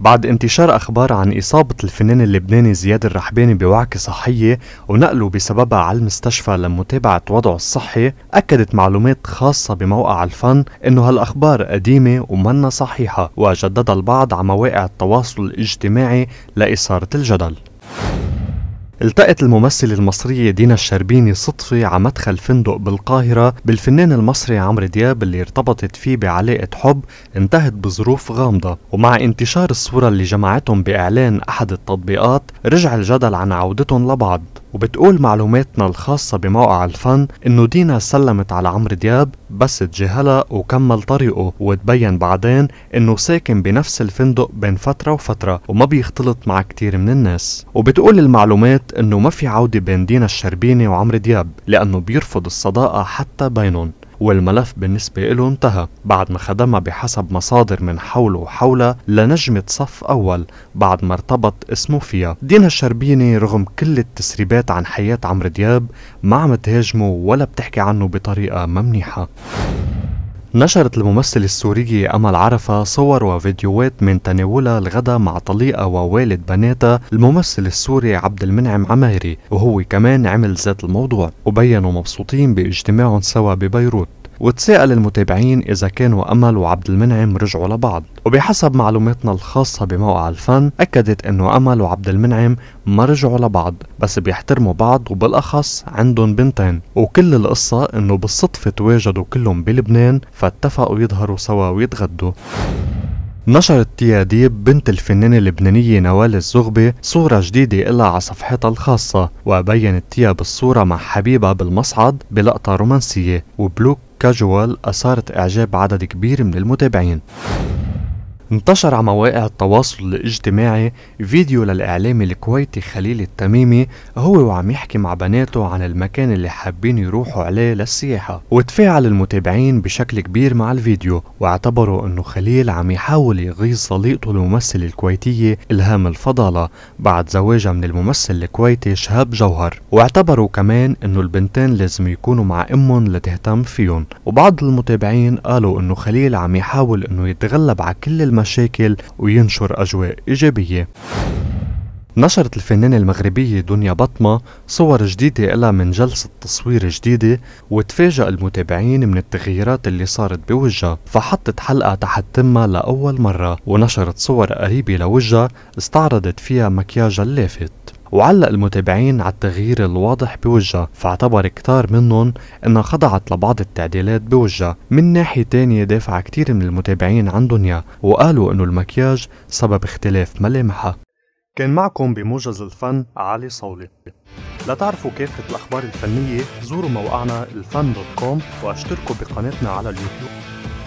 بعد انتشار أخبار عن إصابة الفنان اللبناني زياد الرحباني بوعكة صحية ونقله بسببها على المستشفى لمتابعة وضعه الصحي أكدت معلومات خاصة بموقع الفن أنه هالأخبار قديمة ومنا صحيحة وجدد البعض على مواقع التواصل الاجتماعي لإثارة الجدل التقت الممثلة المصرية دينا الشربيني صدفة على مدخل فندق بالقاهرة بالفنان المصري عمرو دياب اللي ارتبطت فيه بعلاقة حب انتهت بظروف غامضة ومع انتشار الصورة اللي جمعتهم بإعلان أحد التطبيقات رجع الجدل عن عودتهم لبعض وبتقول معلوماتنا الخاصة بموقع الفن إنه دينا سلمت على عمرو دياب بس تجاهلها وكمل طريقه وتبين بعدين إنه ساكن بنفس الفندق بين فترة وفترة وما بيختلط مع كتير من الناس وبتقول المعلومات إنه ما في عودة بين دينا الشربيني وعمرو دياب لأنه بيرفض الصداقة حتى بينهم والملف بالنسبة له انتهى بعد ما خدمها بحسب مصادر من حوله وحولها لنجمة صف أول بعد ما ارتبط اسمه فيها دينا الشربيني رغم كل التسريبات عن حياة عمرو دياب ما عم تهاجمه ولا بتحكي عنه بطريقة ممنيحة نشرت الممثلة السورية أمل عرفة صور وفيديوهات من تناولها الغداء مع طليقة ووالد بناتها الممثل السوري عبد المنعم عماري وهو كمان عمل ذات الموضوع وبينوا مبسوطين باجتماعهم سوا ببيروت وتساءل المتابعين إذا كانوا أمل وعبد المنعم رجعوا لبعض وبحسب معلوماتنا الخاصة بموقع الفن أكدت أنه أمل وعبد المنعم ما رجعوا لبعض بس بيحترموا بعض وبالأخص عندهم بنتين وكل القصة أنه بالصدفة تواجدوا كلهم بلبنان فاتفقوا يظهروا سوا ويتغدوا نشرت تيا ديب بنت الفنانة اللبنانية نوال الزغبي صورة جديدة إلها على صفحتها الخاصة وبينت تيا بالصورة مع حبيبها بالمصعد بلقطة رومانسية وبلوك كاجوال أثارت إعجاب عدد كبير من المتابعين انتشر على مواقع التواصل الاجتماعي فيديو للإعلامي الكويتي خليل التميمي هو وعم يحكي مع بناته عن المكان اللي حابين يروحوا عليه للسياحة وتفاعل المتابعين بشكل كبير مع الفيديو واعتبروا انه خليل عم يحاول يغيظ صديقته الممثل الكويتية إلهام الفضالة بعد زواجها من الممثل الكويتي شهاب جوهر واعتبروا كمان انه البنتين لازم يكونوا مع امهم لتهتم فيهم وبعض المتابعين قالوا انه خليل عم يحاول انه يتغلب على كل الم مشاكل وينشر أجواء إيجابية نشرت الفنانة المغربية دنيا بطمة صور جديدة لها من جلسة تصوير جديدة وتفاجأ المتابعين من التغييرات اللي صارت بوجهها فحطت حلقة تحت تمها لأول مرة ونشرت صور قريبة لوجهها استعرضت فيها مكياجها اللافت وعلق المتابعين على التغيير الواضح بوجهها فاعتبر كتار منهم انها خضعت لبعض التعديلات بوجهها من ناحية تانية دافع كتير من المتابعين عن دنيا وقالوا انه المكياج سبب اختلاف ملامحها كان معكم بموجز الفن علي صولي لتعرفوا كافة الأخبار الفنية زوروا موقعنا الفن دوت كوم واشتركوا بقناتنا على اليوتيوب